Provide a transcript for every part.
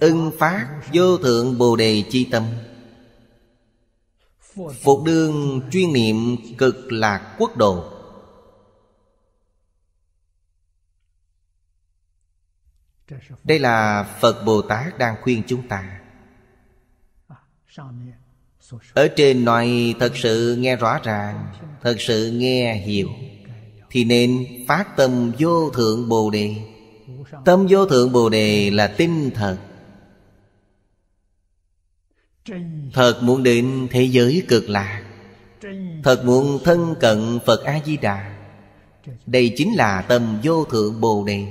ưng phát vô thượng bồ đề chi tâm phục đương chuyên niệm cực lạc quốc độ đây là phật bồ tát đang khuyên chúng ta ở trên nói thật sự nghe rõ ràng thật sự nghe hiểu thì nên phát tâm vô thượng bồ đề Tâm vô thượng Bồ Đề là tin thật Thật muốn đến thế giới cực lạc Thật muốn thân cận Phật A-di-đà Đây chính là tâm vô thượng Bồ Đề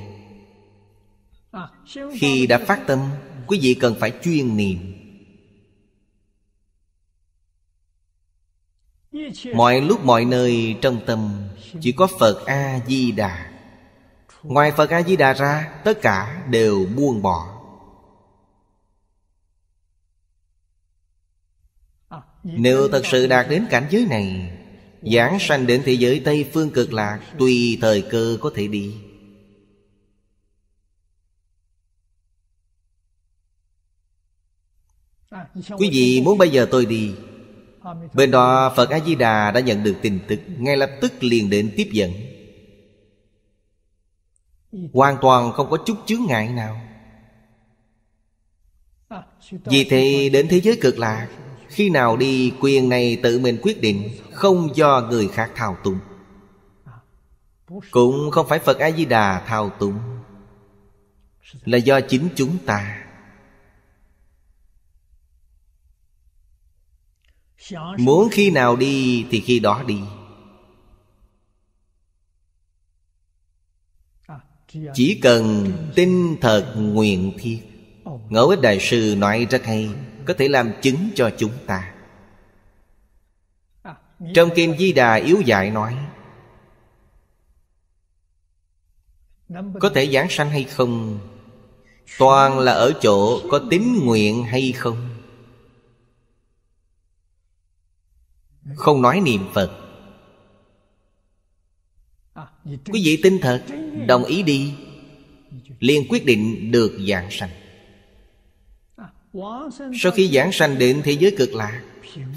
à, Khi đã phát tâm Quý vị cần phải chuyên niệm Mọi lúc mọi nơi trong tâm Chỉ có Phật A-di-đà Ngoài Phật A-di-đà ra Tất cả đều buông bỏ Nếu thật sự đạt đến cảnh giới này Giảng sanh đến thế giới Tây Phương cực lạc Tùy thời cơ có thể đi Quý vị muốn bây giờ tôi đi Bên đó Phật A-di-đà đã nhận được tin tức Ngay lập tức liền đến tiếp dẫn hoàn toàn không có chút chướng ngại nào vì thế đến thế giới cực lạc khi nào đi quyền này tự mình quyết định không do người khác thao túng cũng không phải phật a di đà thao túng là do chính chúng ta muốn khi nào đi thì khi đó đi chỉ cần tin thật nguyện thiết ngẫu ích đại sư nói rất hay có thể làm chứng cho chúng ta trong kim di đà yếu dạy nói có thể giảng sanh hay không toàn là ở chỗ có tín nguyện hay không không nói niệm phật quý vị tin thật đồng ý đi liền quyết định được giảng sanh sau khi giảng sanh đến thế giới cực lạc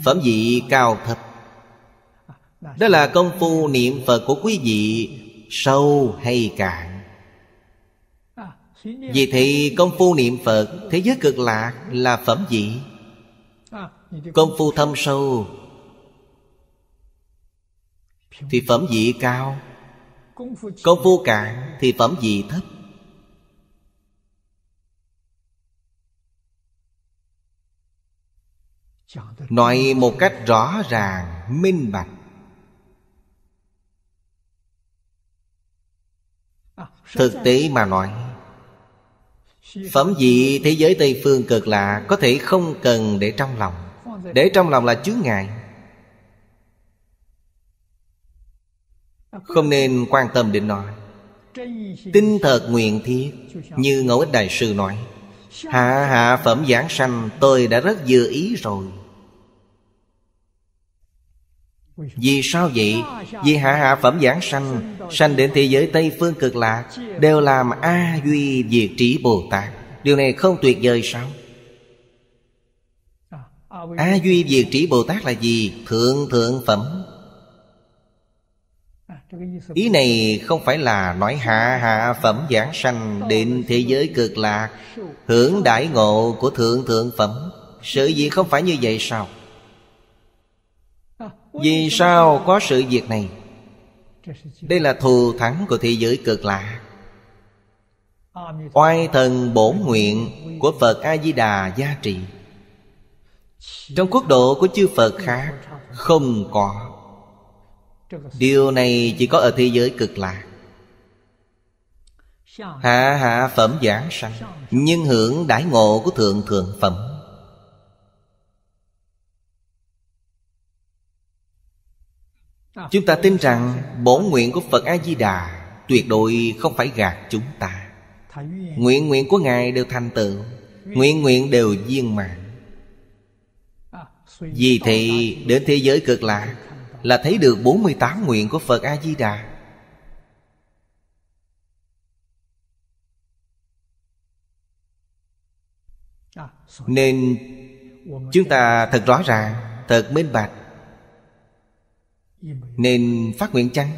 phẩm vị cao thấp đó là công phu niệm phật của quý vị sâu hay cạn vì thì công phu niệm phật thế giới cực lạc là phẩm vị công phu thâm sâu thì phẩm vị cao có vô cạn thì phẩm gì thấp Nói một cách rõ ràng, minh bạch Thực tế mà nói Phẩm gì thế giới Tây Phương cực lạ Có thể không cần để trong lòng Để trong lòng là chướng ngại Không nên quan tâm đến nó Tinh thật nguyện thiết Như Ngẫu Ích Đại Sư nói Hạ hạ phẩm giảng sanh Tôi đã rất vừa ý rồi Vì sao vậy? Vì hạ hạ phẩm giảng sanh Sanh đến thế giới Tây Phương cực lạc Đều làm A Duy Diệt Trí Bồ Tát Điều này không tuyệt vời sao? A Duy Diệt Trí Bồ Tát là gì? Thượng thượng phẩm ý này không phải là nói hạ hạ phẩm giảng sanh đến thế giới cực lạc hưởng đại ngộ của thượng thượng phẩm sự gì không phải như vậy sao vì sao có sự việc này đây là thù thắng của thế giới cực lạc Oai thần bổn nguyện của Phật A-di-đà gia trị Trong quốc độ của chư Phật khác không có điều này chỉ có ở thế giới cực lạc hạ hạ phẩm giảng sanh nhưng hưởng đãi ngộ của thượng thượng phẩm chúng ta tin rằng bổn nguyện của phật a di đà tuyệt đối không phải gạt chúng ta nguyện nguyện của ngài đều thành tựu nguyện nguyện đều viên mãn vì thì đến thế giới cực lạc là thấy được 48 nguyện của Phật A-di-đà Nên chúng ta thật rõ ràng, thật minh bạch Nên phát nguyện chăng?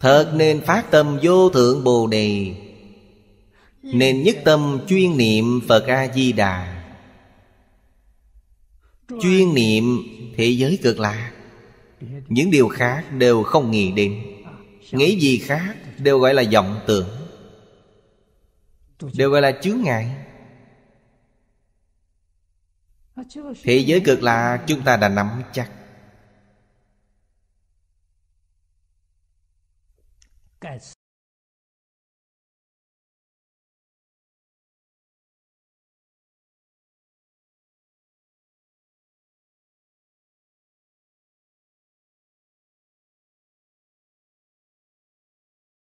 Thật nên phát tâm vô thượng Bồ Đề Nên nhất tâm chuyên niệm Phật A-di-đà chuyên niệm thế giới cực lạ những điều khác đều không nghĩ đến nghĩ gì khác đều gọi là vọng tưởng đều gọi là chướng ngại à, thế giới cực lạ chúng ta đã nắm chắc